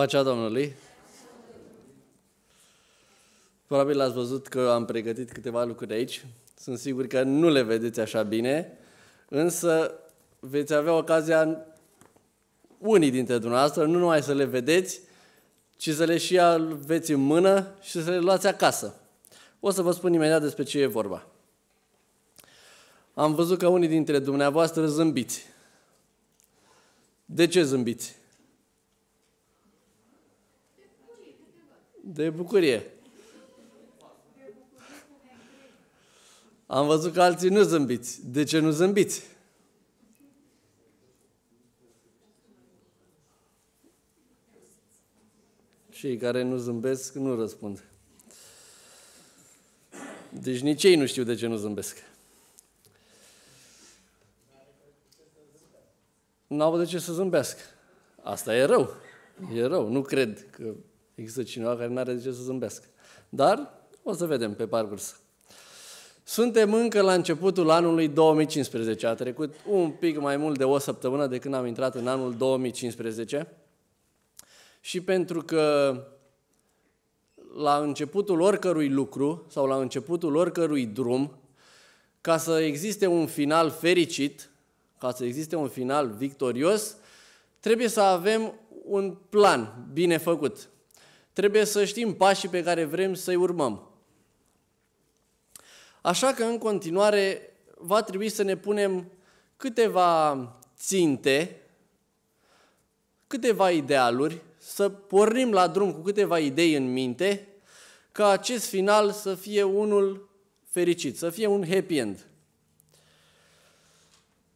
Pacea Domnului! Probabil ați văzut că am pregătit câteva lucruri aici. Sunt sigur că nu le vedeți așa bine, însă veți avea ocazia unii dintre dumneavoastră nu numai să le vedeți, ci să le și aveți în mână și să le luați acasă. O să vă spun imediat despre ce e vorba. Am văzut că unii dintre dumneavoastră zâmbiți. De ce zâmbiți? de bucurie. Am văzut că alții nu zâmbiți. De ce nu zâmbiți? Cei care nu zâmbesc nu răspund. Deci nici ei nu știu de ce nu zâmbesc. N-au de ce să zâmbească. Asta e rău. E rău. Nu cred că Există cineva care nu are de ce să zâmbească. Dar o să vedem pe parcurs. Suntem încă la începutul anului 2015. A trecut un pic mai mult de o săptămână de când am intrat în anul 2015. Și pentru că la începutul oricărui lucru sau la începutul oricărui drum, ca să existe un final fericit, ca să existe un final victorios, trebuie să avem un plan bine făcut trebuie să știm pașii pe care vrem să-i urmăm. Așa că, în continuare, va trebui să ne punem câteva ținte, câteva idealuri, să pornim la drum cu câteva idei în minte, ca acest final să fie unul fericit, să fie un happy end.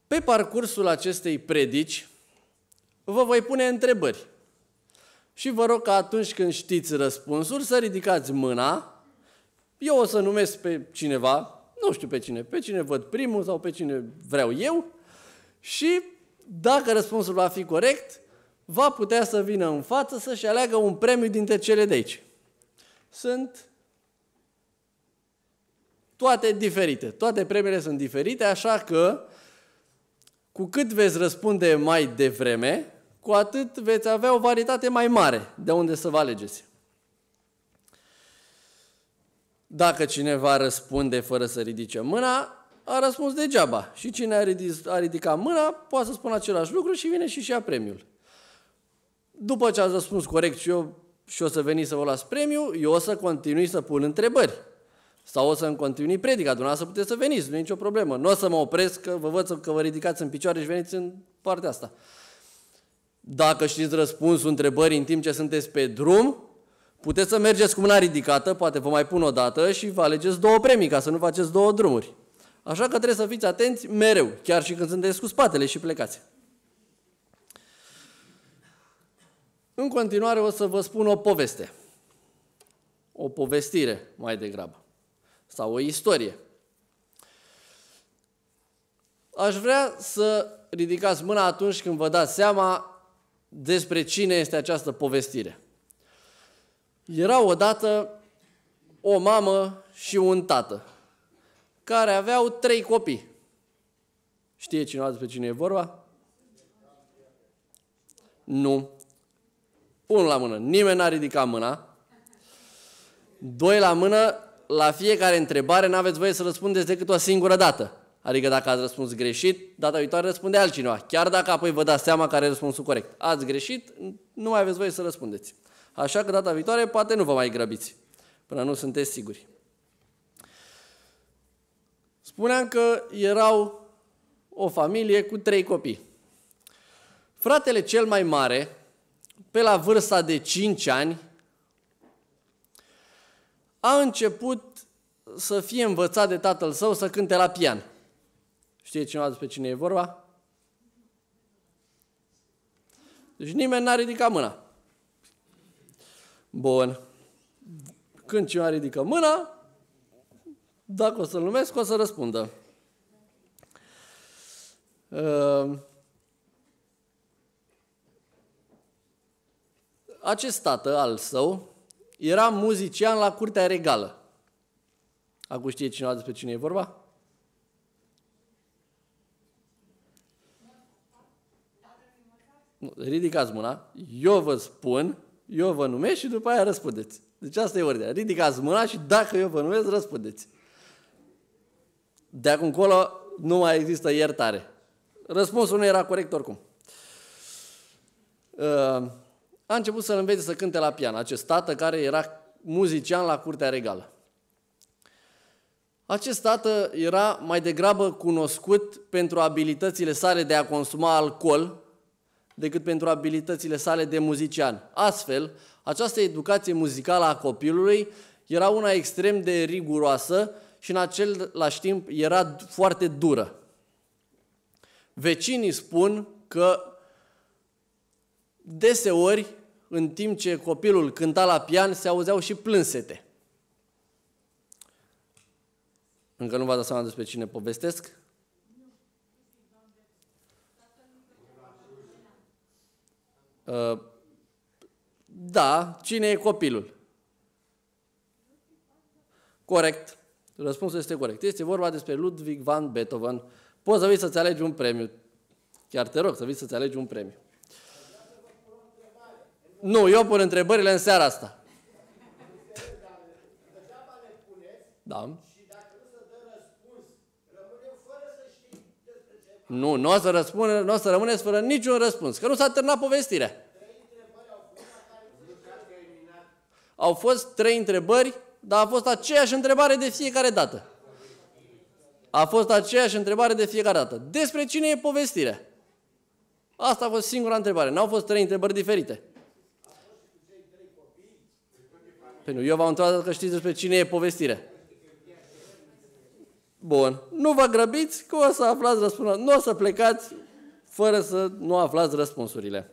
Pe parcursul acestei predici, vă voi pune întrebări. Și vă rog că atunci când știți răspunsul să ridicați mâna. Eu o să numesc pe cineva, nu știu pe cine, pe cine văd primul sau pe cine vreau eu și dacă răspunsul va fi corect, va putea să vină în față să-și aleagă un premiu dintre cele de aici. Sunt toate diferite. Toate premiile sunt diferite, așa că cu cât veți răspunde mai devreme, cu atât veți avea o varietate mai mare de unde să vă alegeți. Dacă cineva răspunde fără să ridice mâna, a răspuns degeaba. Și cine a, ridic, a ridicat mâna, poate să spună același lucru și vine și-și ia premiul. După ce ați răspuns corect și eu și o să veni să vă las premiu, eu o să continui să pun întrebări. Sau o să-mi continui predica, dumneavoastră puteți să veniți, nu e nicio problemă. Nu o să mă opresc, că vă văd că vă ridicați în picioare și veniți în partea asta. Dacă știți răspunsul întrebării în timp ce sunteți pe drum, puteți să mergeți cu mâna ridicată, poate vă mai pun o dată și vă alegeți două premii ca să nu faceți două drumuri. Așa că trebuie să fiți atenți mereu, chiar și când sunteți cu spatele și plecați. În continuare o să vă spun o poveste. O povestire, mai degrabă. Sau o istorie. Aș vrea să ridicați mâna atunci când vă dați seama despre cine este această povestire. Era odată o mamă și un tată care aveau trei copii. Știe cineva despre cine e vorba? Nu. Unul la mână. Nimeni n-a ridicat mâna. Doi la mână. La fiecare întrebare n-aveți voie să răspundeți decât o singură dată. Adică dacă ați răspuns greșit, data viitoare răspunde altcineva. Chiar dacă apoi vă dați seama care e răspunsul corect. Ați greșit, nu mai aveți voie să răspundeți. Așa că data viitoare poate nu vă mai grăbiți, până nu sunteți siguri. Spuneam că erau o familie cu trei copii. Fratele cel mai mare, pe la vârsta de 5 ani, a început să fie învățat de tatăl său să cânte la pian. Știe cineva despre cine e vorba? Deci nimeni n-a ridicat mâna. Bun. Când cineva ridică mâna, dacă o să-l numesc, o să răspundă. Ehm. Acest tată al său era muzician la curtea regală. Acum știe cineva despre cine e vorba? ridicați mâna, eu vă spun, eu vă numesc și după aia răspundeți. Deci asta e ordinea. Ridicați mâna și dacă eu vă numesc, răspundeți. De acum încolo nu mai există iertare. Răspunsul nu era corect oricum. Uh, a început să-l învețe să cânte la pian, acest tată care era muzician la curtea regală. Acest tată era mai degrabă cunoscut pentru abilitățile sale de a consuma alcool decât pentru abilitățile sale de muzician. Astfel, această educație muzicală a copilului era una extrem de riguroasă și în același timp era foarte dură. Vecinii spun că deseori, în timp ce copilul cânta la pian, se auzeau și plânsete. Încă nu v-ați dat seama despre cine povestesc? Uh, da, cine e copilul? Corect. Răspunsul este corect. Este vorba despre Ludwig van Beethoven. Poți să vii să-ți alegi un premiu. Chiar te rog să vii să-ți alegi un premiu. Nu, eu pun întrebările în seara asta. Da. Nu, nu o să, răspune, nu o să rămâneți fără niciun răspuns, că nu s-a terminat povestirea. Au fost trei întrebări, dar a fost aceeași întrebare de fiecare dată. A fost aceeași întrebare de fiecare dată. Despre cine e povestirea? Asta a fost singura întrebare. N-au fost trei întrebări diferite. Pentru păi eu v-am întrebat că știți despre cine e povestirea. Bun. Nu vă grăbiți că o să aflați răspunsul. Nu o să plecați fără să nu aflați răspunsurile.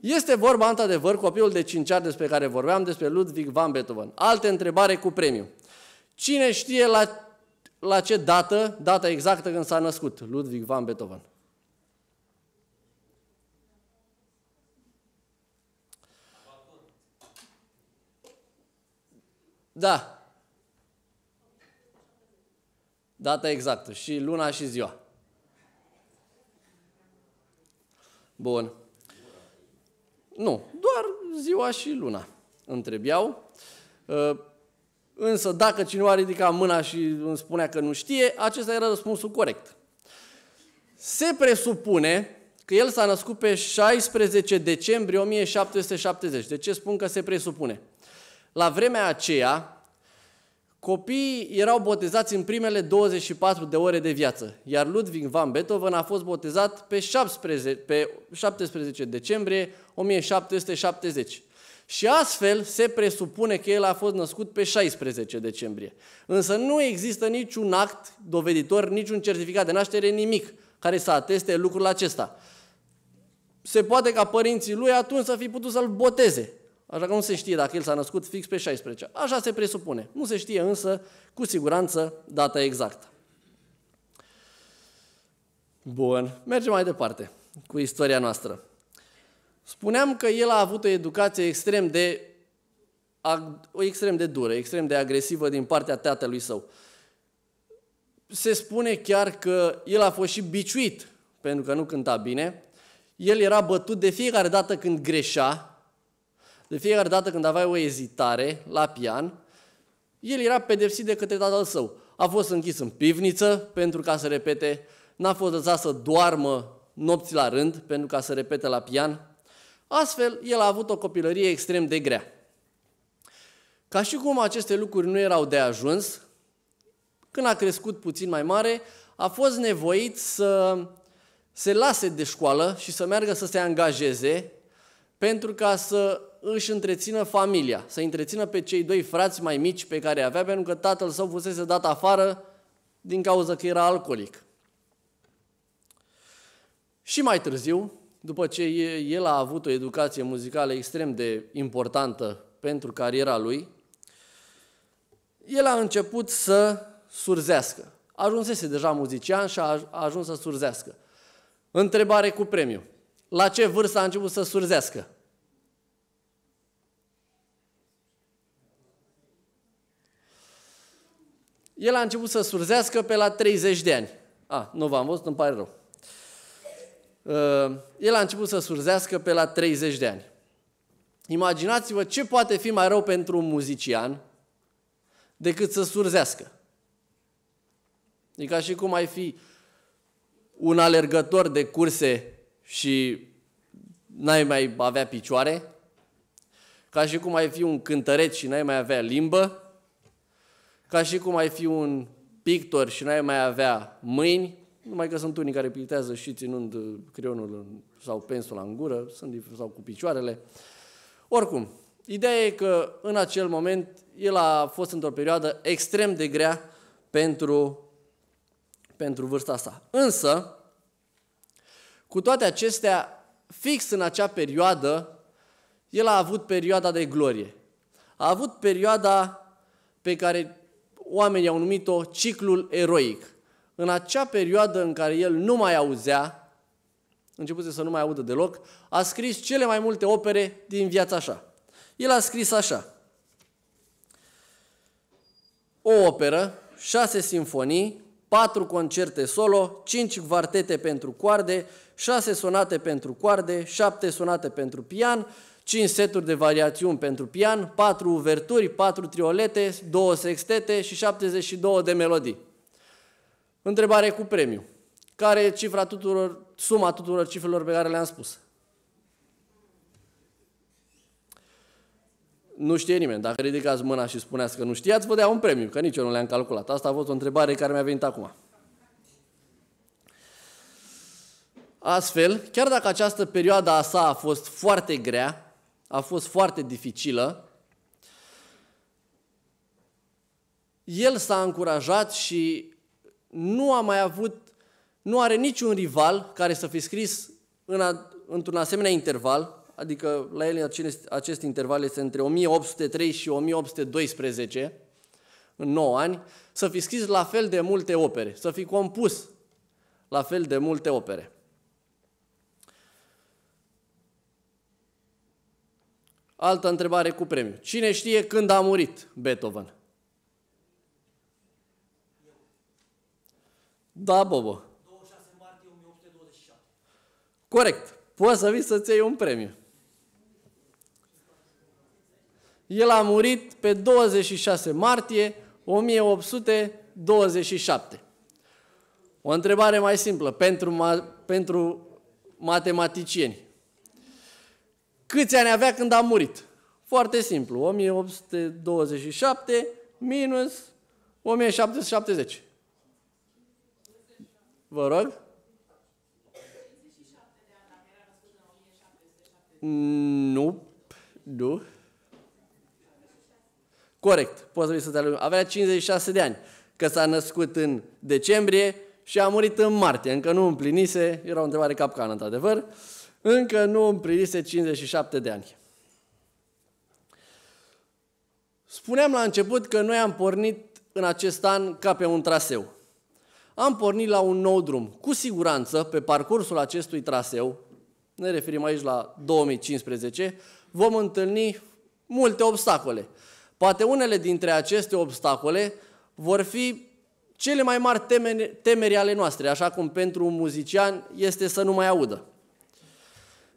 Este vorba, într-adevăr, copilul de 5 ani despre care vorbeam, despre Ludwig van Beethoven. Alte întrebare cu premiu. Cine știe la, la ce dată, data exactă când s-a născut Ludwig van Beethoven? Da, Data exactă și luna și ziua. Bun. Nu, doar ziua și luna întrebiau. Uh, însă dacă cineva ridica mâna și îmi spunea că nu știe, acesta era răspunsul corect. Se presupune că el s-a născut pe 16 decembrie 1770. De ce spun că se presupune? La vremea aceea, Copiii erau botezați în primele 24 de ore de viață, iar Ludwig van Beethoven a fost botezat pe 17, pe 17 decembrie 1770. Și astfel se presupune că el a fost născut pe 16 decembrie. Însă nu există niciun act doveditor, niciun certificat de naștere, nimic care să ateste lucrul acesta. Se poate ca părinții lui atunci să fi putut să-l boteze, Așa că nu se știe dacă el s-a născut fix pe 16. Așa se presupune. Nu se știe însă cu siguranță data exactă. Bun, mergem mai departe cu istoria noastră. Spuneam că el a avut o educație extrem de, o extrem de dură, extrem de agresivă din partea tatălui său. Se spune chiar că el a fost și biciuit pentru că nu cânta bine. El era bătut de fiecare dată când greșea, de fiecare dată când aveai o ezitare la pian, el era pedepsit de către tatăl său. A fost închis în pivniță pentru ca să repete, n-a fost lăsat să doarmă nopți la rând pentru ca să repete la pian. Astfel, el a avut o copilărie extrem de grea. Ca și cum aceste lucruri nu erau de ajuns, când a crescut puțin mai mare, a fost nevoit să se lase de școală și să meargă să se angajeze pentru ca să își întrețină familia, să întrețină pe cei doi frați mai mici pe care avea, pentru că tatăl său fusese dat afară din cauza că era alcoolic. Și mai târziu, după ce el a avut o educație muzicală extrem de importantă pentru cariera lui, el a început să surzească. Ajunsese deja muzician și a ajuns să surzească. Întrebare cu premiu. La ce vârstă a început să surzească? El a început să surzească pe la 30 de ani. A, nu v-am văzut, îmi pare rău. Uh, el a început să surzească pe la 30 de ani. Imaginați-vă ce poate fi mai rău pentru un muzician decât să surzească. E ca și cum ai fi un alergător de curse și n-ai mai avea picioare, ca și cum ai fi un cântăreț și n-ai mai avea limbă, ca și cum ai fi un pictor și n-ai mai avea mâini, numai că sunt unii care pictează și ținând uh, creionul sau pensul în gură, sunt sau cu picioarele. Oricum, ideea e că în acel moment el a fost într-o perioadă extrem de grea pentru, pentru vârsta sa. Însă, cu toate acestea, fix în acea perioadă, el a avut perioada de glorie. A avut perioada pe care oamenii au numit-o ciclul eroic. În acea perioadă în care el nu mai auzea, începuse să nu mai audă deloc, a scris cele mai multe opere din viața așa. El a scris așa. O operă, șase sinfonii, patru concerte solo, cinci quartete pentru coarde, șase sonate pentru coarde, șapte sonate pentru pian, 5 seturi de variațiuni pentru pian, 4 uverturi, 4 triolete, 2 sextete și 72 de melodii. Întrebare cu premiu. Care e cifra tuturor, suma tuturor cifrelor pe care le-am spus? Nu știe nimeni. Dacă ridicați mâna și spuneați că nu știați, vă dea un premiu, că nici eu nu le-am calculat. Asta a fost o întrebare care mi-a venit acum. Astfel, chiar dacă această perioadă a sa a fost foarte grea, a fost foarte dificilă, el s-a încurajat și nu a mai avut, nu are niciun rival care să fi scris în a, într-un asemenea interval, adică la el acest, acest interval este între 1803 și 1812, în 9 ani, să fi scris la fel de multe opere, să fi compus la fel de multe opere. Altă întrebare cu premiu. Cine știe când a murit Beethoven? Da, Bobo. 26 martie 1827. Corect. Poți să vii să-ți iei un premiu. El a murit pe 26 martie 1827. O întrebare mai simplă pentru, ma pentru matematicieni. Câți ani avea când a murit? Foarte simplu, 1827 minus 1770. Vă rog? Nu, nu. Corect, poți să să te alungă. Avea 56 de ani, că s-a născut în decembrie și a murit în martie, încă nu împlinise, era o întrebare capcană, într-adevăr. Uh, încă nu împlinise 57 de ani. Spuneam la început că noi am pornit în acest an ca pe un traseu. Am pornit la un nou drum. Cu siguranță, pe parcursul acestui traseu, ne referim aici la 2015, vom întâlni multe obstacole. Poate unele dintre aceste obstacole vor fi cele mai mari temeri, temeri ale noastre, așa cum pentru un muzician este să nu mai audă.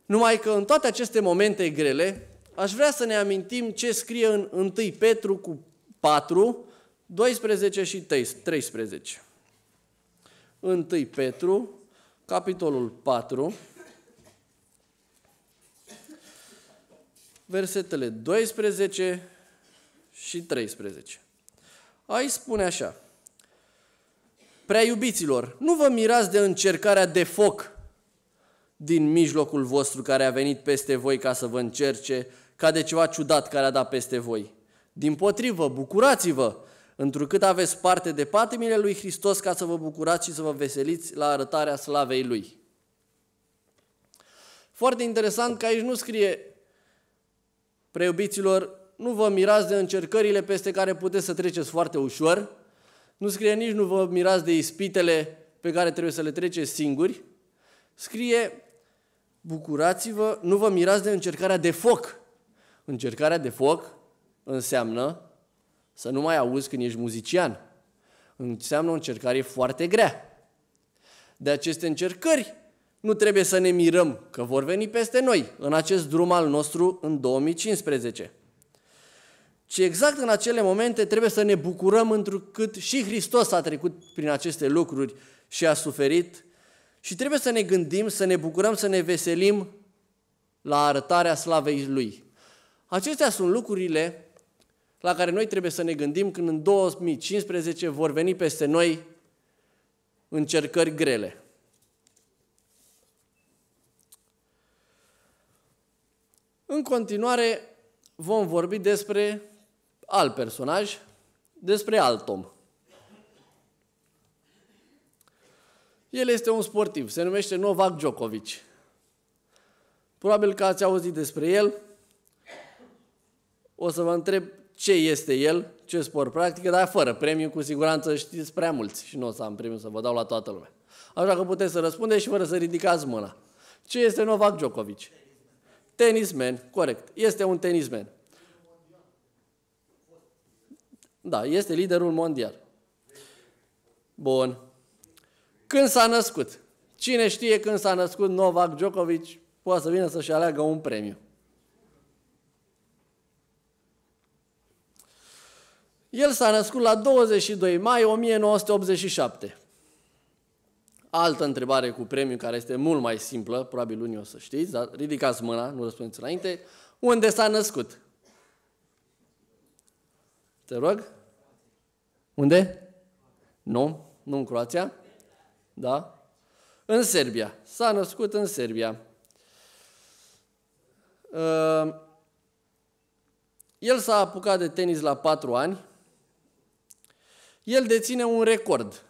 Numai că în toate aceste momente grele, aș vrea să ne amintim ce scrie în 1 Petru cu 4, 12 și 13. 1 Petru, capitolul 4, versetele 12 și 13. Aici spune așa, Prea iubiților, nu vă mirați de încercarea de foc din mijlocul vostru care a venit peste voi ca să vă încerce, ca de ceva ciudat care a dat peste voi. Din potrivă, bucurați-vă, întrucât aveți parte de patimile lui Hristos ca să vă bucurați și să vă veseliți la arătarea slavei lui. Foarte interesant că aici nu scrie, preubiților, nu vă mirați de încercările peste care puteți să treceți foarte ușor, nu scrie nici nu vă mirați de ispitele pe care trebuie să le treceți singuri, scrie bucurați-vă, nu vă mirați de încercarea de foc. Încercarea de foc înseamnă să nu mai auzi când ești muzician. Înseamnă o încercare foarte grea. De aceste încercări nu trebuie să ne mirăm că vor veni peste noi în acest drum al nostru în 2015 ci exact în acele momente trebuie să ne bucurăm întrucât și Hristos a trecut prin aceste lucruri și a suferit și trebuie să ne gândim, să ne bucurăm, să ne veselim la arătarea slavei Lui. Acestea sunt lucrurile la care noi trebuie să ne gândim când în 2015 vor veni peste noi încercări grele. În continuare vom vorbi despre alt personaj, despre alt om. El este un sportiv, se numește Novak Djokovic. Probabil că ați auzit despre el. O să vă întreb ce este el, ce sport practică, dar fără premiu, cu siguranță știți prea mulți și nu o să am premiu să vă dau la toată lumea. Așa că puteți să răspundeți și fără să ridicați mâna. Ce este Novak Djokovic? Tenisman, corect. Este un tenisman. Da, este liderul mondial. Bun. Când s-a născut? Cine știe când s-a născut Novak Djokovic, poate să vină să-și aleagă un premiu. El s-a născut la 22 mai 1987. Altă întrebare cu premiu care este mult mai simplă, probabil unii o să știți, dar ridicați mâna, nu răspundeți înainte. Unde s-a născut? Te rog? Unde? Nu, nu în Croația da? În Serbia. S-a născut în Serbia. Ehm, el s-a apucat de tenis la patru ani. El deține un record.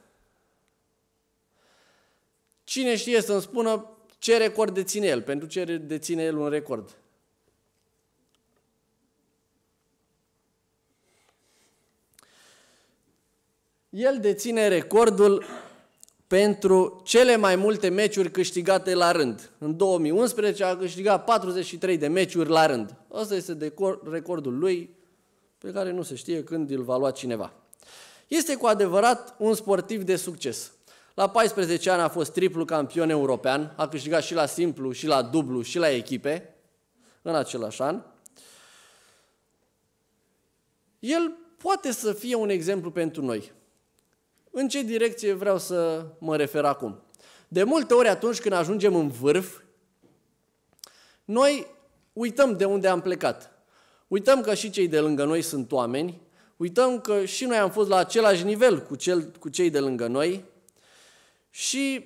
Cine știe să-mi spună ce record deține el? Pentru ce deține el un record? El deține recordul pentru cele mai multe meciuri câștigate la rând. În 2011 a câștigat 43 de meciuri la rând. Asta este recordul lui pe care nu se știe când îl va lua cineva. Este cu adevărat un sportiv de succes. La 14 ani a fost triplu campion european, a câștigat și la simplu, și la dublu, și la echipe în același an. El poate să fie un exemplu pentru noi. În ce direcție vreau să mă refer acum? De multe ori atunci când ajungem în vârf, noi uităm de unde am plecat. Uităm că și cei de lângă noi sunt oameni, uităm că și noi am fost la același nivel cu, cel, cu cei de lângă noi și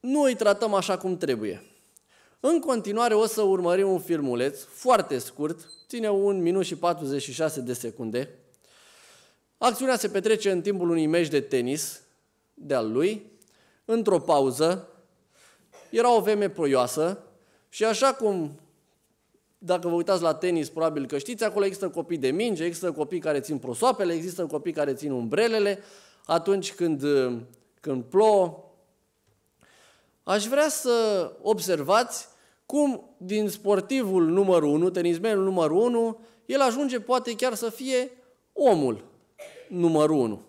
nu îi tratăm așa cum trebuie. În continuare o să urmărim un filmuleț foarte scurt, ține un minut și 46 de secunde, Acțiunea se petrece în timpul unui meci de tenis de-al lui, într-o pauză, era o vreme ploioasă și așa cum, dacă vă uitați la tenis, probabil că știți, acolo există copii de minge, există copii care țin prosoapele, există copii care țin umbrelele, atunci când, când plouă. Aș vrea să observați cum din sportivul numărul 1, tenismenul numărul 1, el ajunge poate chiar să fie omul numărul 1.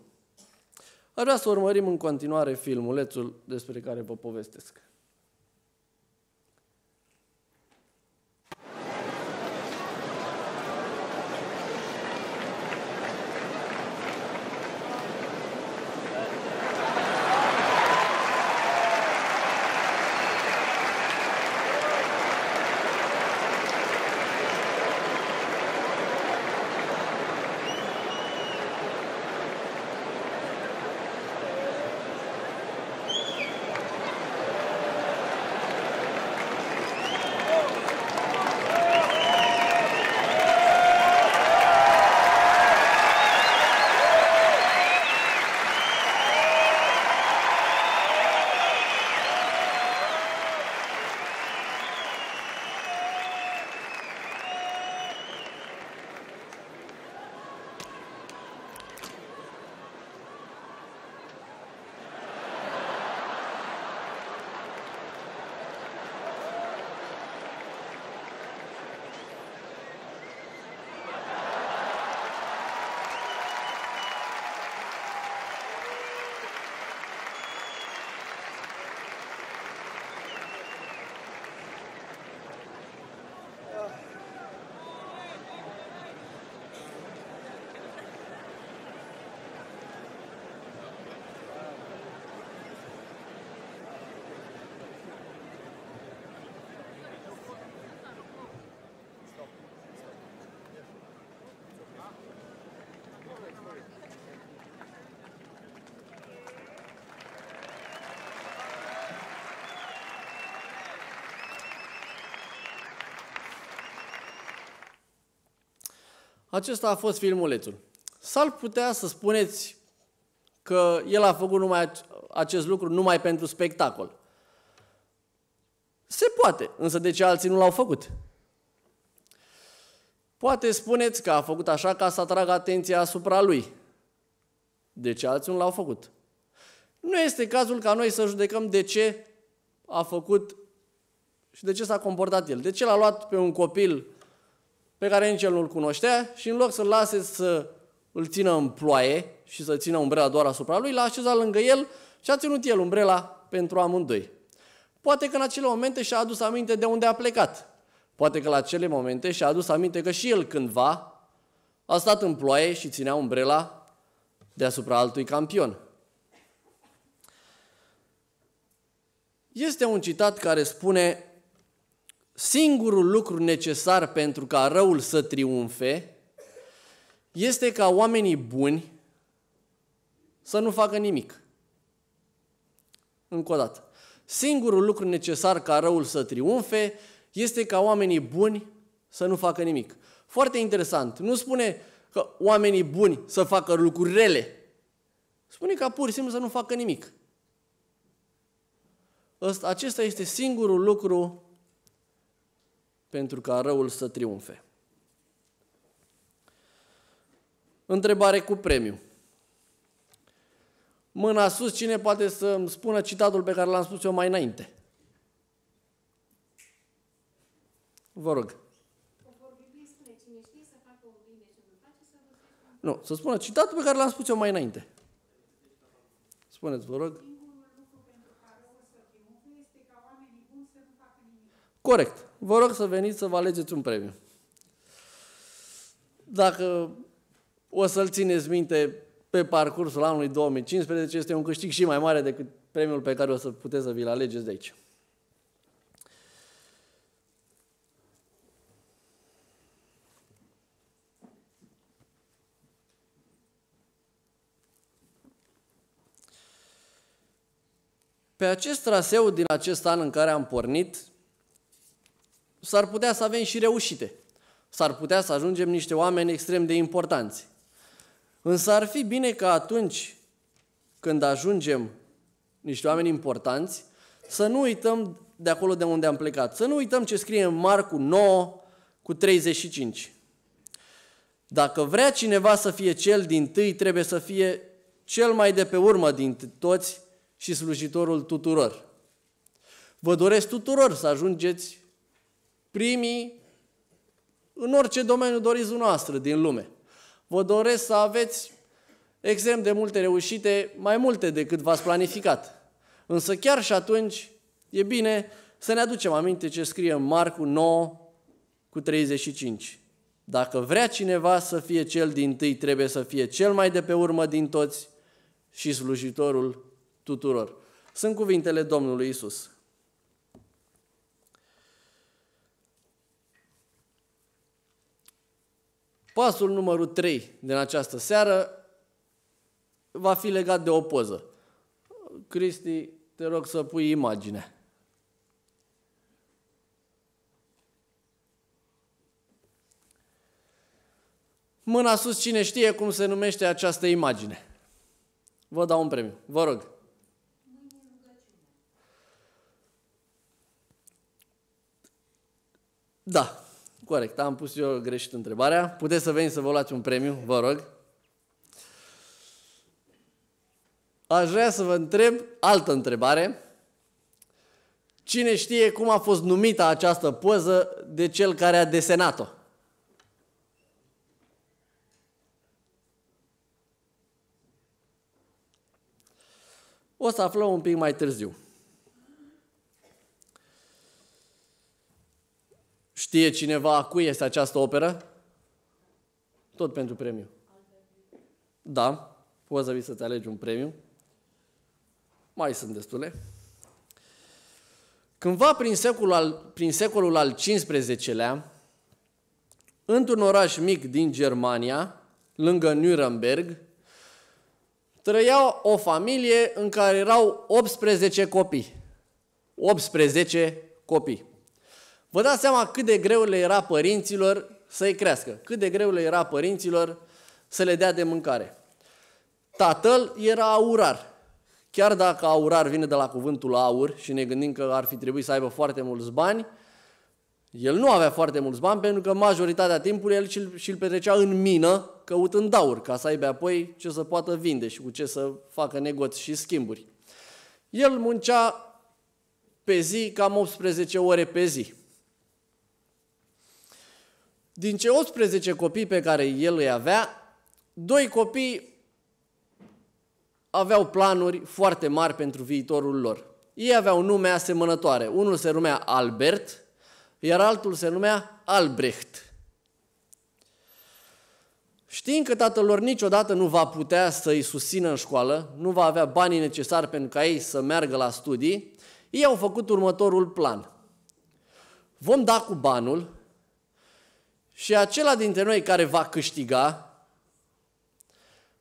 Aș vrea să urmărim în continuare filmulețul despre care vă povestesc. Acesta a fost filmulețul. S-ar putea să spuneți că el a făcut numai acest lucru numai pentru spectacol. Se poate, însă de ce alții nu l-au făcut? Poate spuneți că a făcut așa ca să atragă atenția asupra lui. De ce alții nu l-au făcut? Nu este cazul ca noi să judecăm de ce a făcut și de ce s-a comportat el. De ce l-a luat pe un copil pe care nici el nu-l cunoștea și în loc să-l lase să îl țină în ploaie și să țină umbrela doar asupra lui, l-a așezat lângă el și a ținut el umbrela pentru amândoi. Poate că în acele momente și-a adus aminte de unde a plecat. Poate că la acele momente și-a adus aminte că și el cândva a stat în ploaie și ținea umbrela deasupra altui campion. Este un citat care spune singurul lucru necesar pentru ca răul să triumfe este ca oamenii buni să nu facă nimic. Încă o dată. Singurul lucru necesar ca răul să triumfe este ca oamenii buni să nu facă nimic. Foarte interesant. Nu spune că oamenii buni să facă lucruri rele. Spune ca pur și simplu să nu facă nimic. Acesta este singurul lucru pentru ca răul să triumfe. Întrebare cu premiu. Mâna sus, cine poate să îmi spună citatul pe care l-am spus eu mai înainte? Vă rog. Nu, să spună citatul pe care l-am spus eu mai înainte. Spuneți, vă rog. Corect vă rog să veniți să vă alegeți un premiu. Dacă o să-l țineți minte pe parcursul anului 2015, este un câștig și mai mare decât premiul pe care o să puteți să vi-l alegeți de aici. Pe acest traseu din acest an în care am pornit, s-ar putea să avem și reușite. S-ar putea să ajungem niște oameni extrem de importanți. Însă ar fi bine că atunci când ajungem niște oameni importanți, să nu uităm de acolo de unde am plecat. Să nu uităm ce scrie în Marcu 9 cu 35. Dacă vrea cineva să fie cel din tâi, trebuie să fie cel mai de pe urmă din toți și slujitorul tuturor. Vă doresc tuturor să ajungeți primii în orice domeniu doriți dumneavoastră din lume. Vă doresc să aveți extrem de multe reușite, mai multe decât v-ați planificat. Însă chiar și atunci e bine să ne aducem aminte ce scrie în Marcu 9 cu 35. Dacă vrea cineva să fie cel din tâi, trebuie să fie cel mai de pe urmă din toți și slujitorul tuturor. Sunt cuvintele Domnului Isus. Pasul numărul 3 din această seară va fi legat de o poză. Cristi, te rog să pui imagine. Mâna sus, cine știe cum se numește această imagine. Vă dau un premiu. Vă rog. Da. Corect, am pus eu greșit întrebarea. Puteți să veniți să vă luați un premiu, vă rog. Aș vrea să vă întreb altă întrebare. Cine știe cum a fost numită această poză de cel care a desenat-o? O să aflăm un pic mai târziu. Știe cineva a cui este această operă? Tot pentru premiu. Da, poți să vii să-ți alegi un premiu. Mai sunt destule. Cândva prin secolul al, prin secolul al XV-lea, într-un oraș mic din Germania, lângă Nuremberg, trăia o familie în care erau 18 copii. 18 copii. Vă dați seama cât de greu le era părinților să-i crească, cât de greu le era părinților să le dea de mâncare. Tatăl era aurar. Chiar dacă aurar vine de la cuvântul aur și ne gândim că ar fi trebuit să aibă foarte mulți bani, el nu avea foarte mulți bani pentru că majoritatea timpului el și-l petrecea în mină căutând aur ca să aibă apoi ce să poată vinde și cu ce să facă negoți și schimburi. El muncea pe zi cam 18 ore pe zi. Din cei 18 copii pe care el îi avea, doi copii aveau planuri foarte mari pentru viitorul lor. Ei aveau nume asemănătoare. Unul se numea Albert, iar altul se numea Albrecht. Știind că tatăl lor niciodată nu va putea să îi susțină în școală, nu va avea banii necesari pentru ca ei să meargă la studii, ei au făcut următorul plan. Vom da cu banul, și acela dintre noi care va câștiga,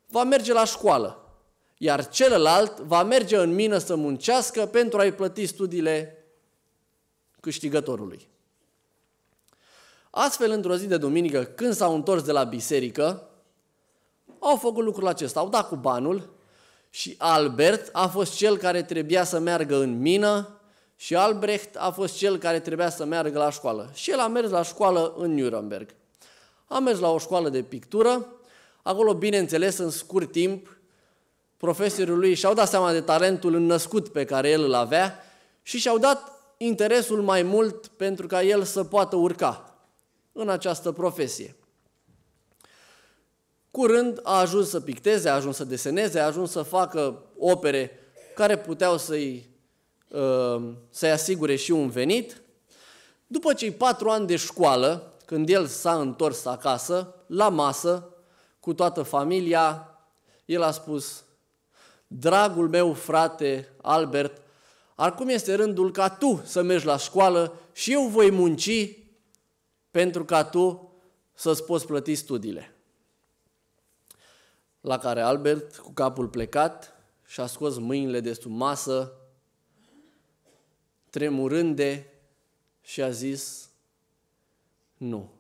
va merge la școală, iar celălalt va merge în mină să muncească pentru a-i plăti studiile câștigătorului. Astfel, într-o zi de duminică, când s-au întors de la biserică, au făcut lucrul acesta, au dat cu banul și Albert a fost cel care trebuia să meargă în mină și Albrecht a fost cel care trebuia să meargă la școală. Și el a mers la școală în Nuremberg. A mers la o școală de pictură. Acolo, bineînțeles, în scurt timp, profesorii lui și-au dat seama de talentul înnăscut pe care el îl avea și și-au dat interesul mai mult pentru ca el să poată urca în această profesie. Curând a ajuns să picteze, a ajuns să deseneze, a ajuns să facă opere care puteau să-i Uh, să-i asigure și un venit. După cei patru ani de școală, când el s-a întors acasă, la masă, cu toată familia, el a spus, dragul meu frate Albert, acum este rândul ca tu să mergi la școală și eu voi munci pentru ca tu să-ți poți plăti studiile. La care Albert, cu capul plecat, și-a scos mâinile de sub masă tremurânde și a zis, nu,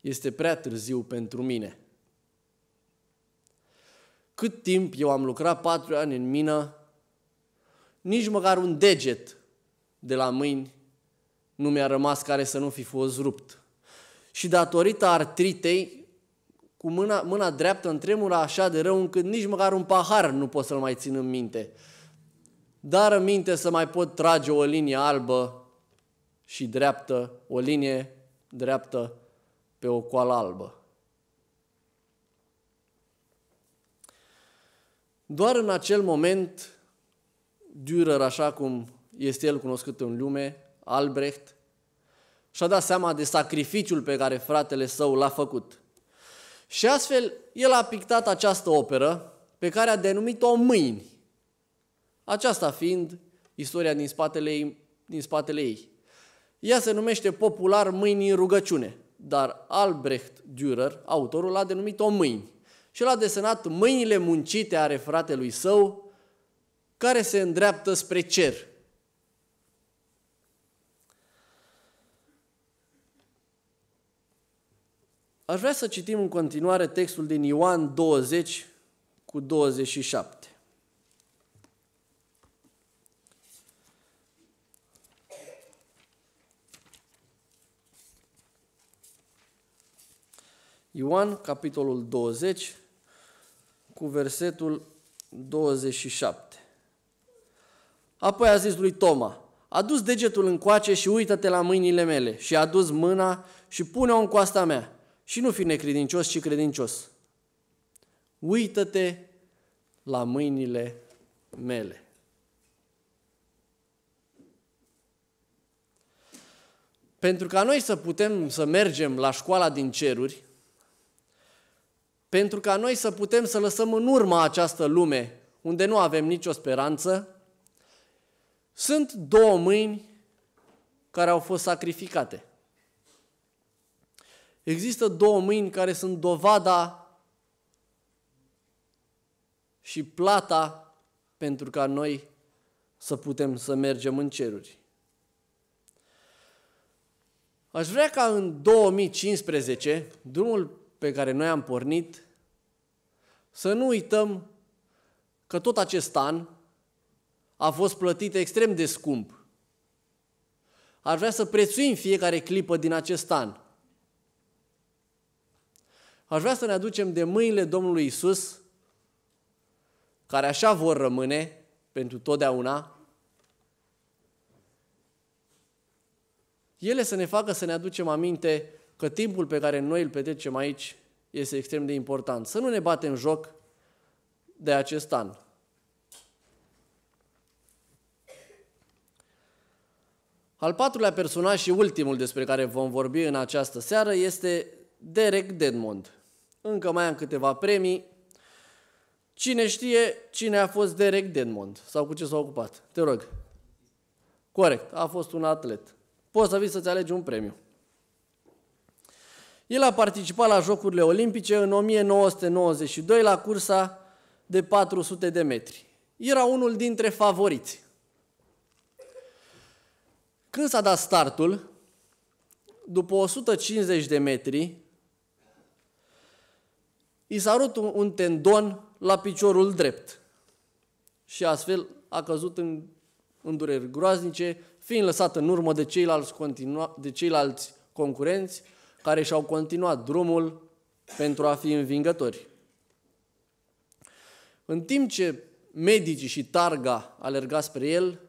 este prea târziu pentru mine. Cât timp eu am lucrat patru ani în mină, nici măcar un deget de la mâini nu mi-a rămas care să nu fi fost rupt. Și datorită artritei, cu mâna, mâna dreaptă îmi tremura așa de rău încât nici măcar un pahar nu pot să-l mai țin în minte dar în minte să mai pot trage o linie albă și dreaptă, o linie dreaptă pe o coală albă. Doar în acel moment, Dürer, așa cum este el cunoscut în lume, Albrecht, și-a dat seama de sacrificiul pe care fratele său l-a făcut. Și astfel, el a pictat această operă pe care a denumit-o Mâini, aceasta fiind istoria din spatele, ei, din spatele ei. Ea se numește popular Mâini în rugăciune, dar Albrecht Dürer, autorul, l-a denumit-o Mâini și l-a desenat mâinile muncite ale fratelui său, care se îndreaptă spre cer. Aș vrea să citim în continuare textul din Ioan 20 cu 27. Ioan, capitolul 20, cu versetul 27. Apoi a zis lui Toma, a dus degetul încoace și uită-te la mâinile mele și a dus mâna și pune-o în coasta mea și nu fi necredincios, ci credincios. Uită-te la mâinile mele. Pentru ca noi să putem să mergem la școala din ceruri, pentru ca noi să putem să lăsăm în urmă această lume unde nu avem nicio speranță, sunt două mâini care au fost sacrificate. Există două mâini care sunt dovada și plata pentru ca noi să putem să mergem în ceruri. Aș vrea ca în 2015 drumul pe care noi am pornit, să nu uităm că tot acest an a fost plătit extrem de scump. Ar vrea să prețuim fiecare clipă din acest an. Aș vrea să ne aducem de mâinile Domnului Isus, care așa vor rămâne pentru totdeauna, ele să ne facă să ne aducem aminte că timpul pe care noi îl petrecem aici este extrem de important. Să nu ne batem joc de acest an. Al patrulea personaj și ultimul despre care vom vorbi în această seară este Derek Denmond. Încă mai am câteva premii. Cine știe cine a fost Derek Denmond sau cu ce s-a ocupat? Te rog. Corect, a fost un atlet. Poți să vii să-ți alegi un premiu. El a participat la Jocurile Olimpice în 1992 la cursa de 400 de metri. Era unul dintre favoriți. Când s-a dat startul, după 150 de metri, i s-a rupt un tendon la piciorul drept și astfel a căzut în, în dureri groaznice, fiind lăsat în urmă de ceilalți, continua, de ceilalți concurenți care și-au continuat drumul pentru a fi învingători. În timp ce medicii și targa alerga spre el,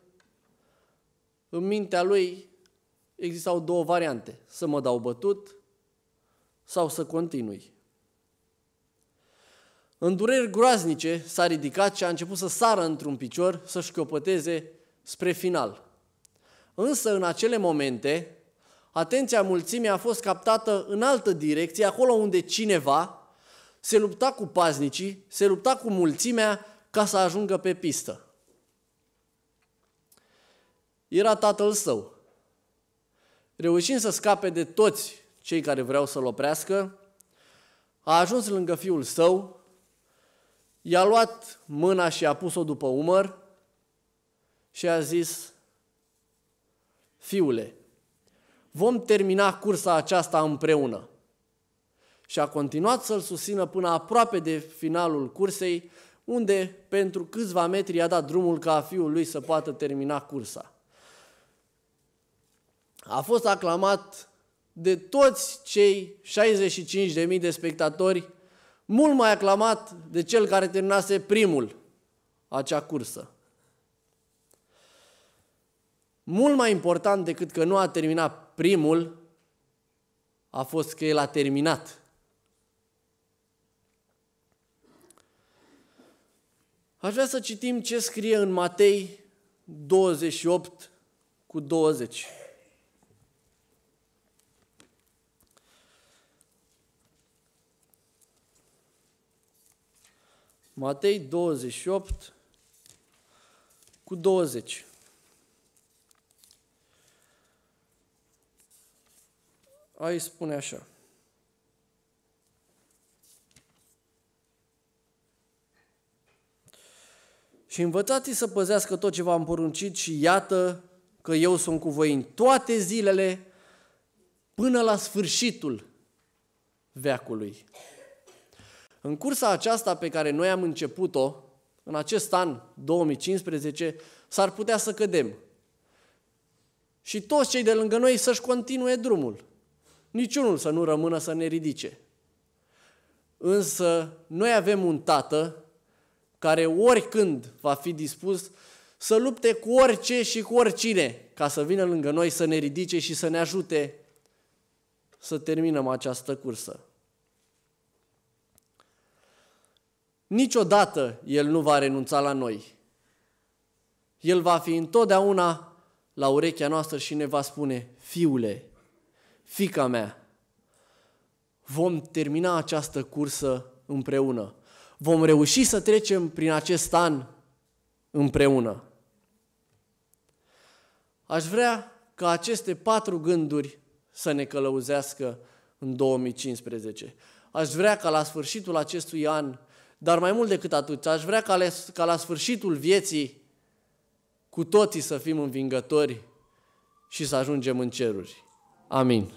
în mintea lui existau două variante, să mă dau bătut sau să continui. În dureri groaznice s-a ridicat și a început să sară într-un picior, să-și spre final. Însă în acele momente, atenția mulțimii a fost captată în altă direcție, acolo unde cineva se lupta cu paznicii, se lupta cu mulțimea ca să ajungă pe pistă. Era tatăl său. Reușind să scape de toți cei care vreau să-l oprească, a ajuns lângă fiul său, i-a luat mâna și a pus-o după umăr și a zis, Fiule, vom termina cursa aceasta împreună. Și a continuat să-l susțină până aproape de finalul cursei, unde pentru câțiva metri a dat drumul ca fiul lui să poată termina cursa. A fost aclamat de toți cei 65.000 de spectatori, mult mai aclamat de cel care terminase primul acea cursă. Mult mai important decât că nu a terminat Primul a fost că el a terminat. Aș vrea să citim ce scrie în Matei 28 cu 20. Matei 28 cu 20. ai spune așa. Și învățați să păzească tot ce v-am poruncit și iată că eu sunt cu voi în toate zilele până la sfârșitul veacului. În cursa aceasta pe care noi am început-o, în acest an 2015, s-ar putea să cădem. Și toți cei de lângă noi să-și continue drumul niciunul să nu rămână să ne ridice. Însă noi avem un tată care oricând va fi dispus să lupte cu orice și cu oricine ca să vină lângă noi să ne ridice și să ne ajute să terminăm această cursă. Niciodată El nu va renunța la noi. El va fi întotdeauna la urechea noastră și ne va spune, fiule, fica mea, vom termina această cursă împreună. Vom reuși să trecem prin acest an împreună. Aș vrea ca aceste patru gânduri să ne călăuzească în 2015. Aș vrea ca la sfârșitul acestui an, dar mai mult decât atât, aș vrea ca, le, ca la sfârșitul vieții cu toții să fim învingători și să ajungem în ceruri. Amin.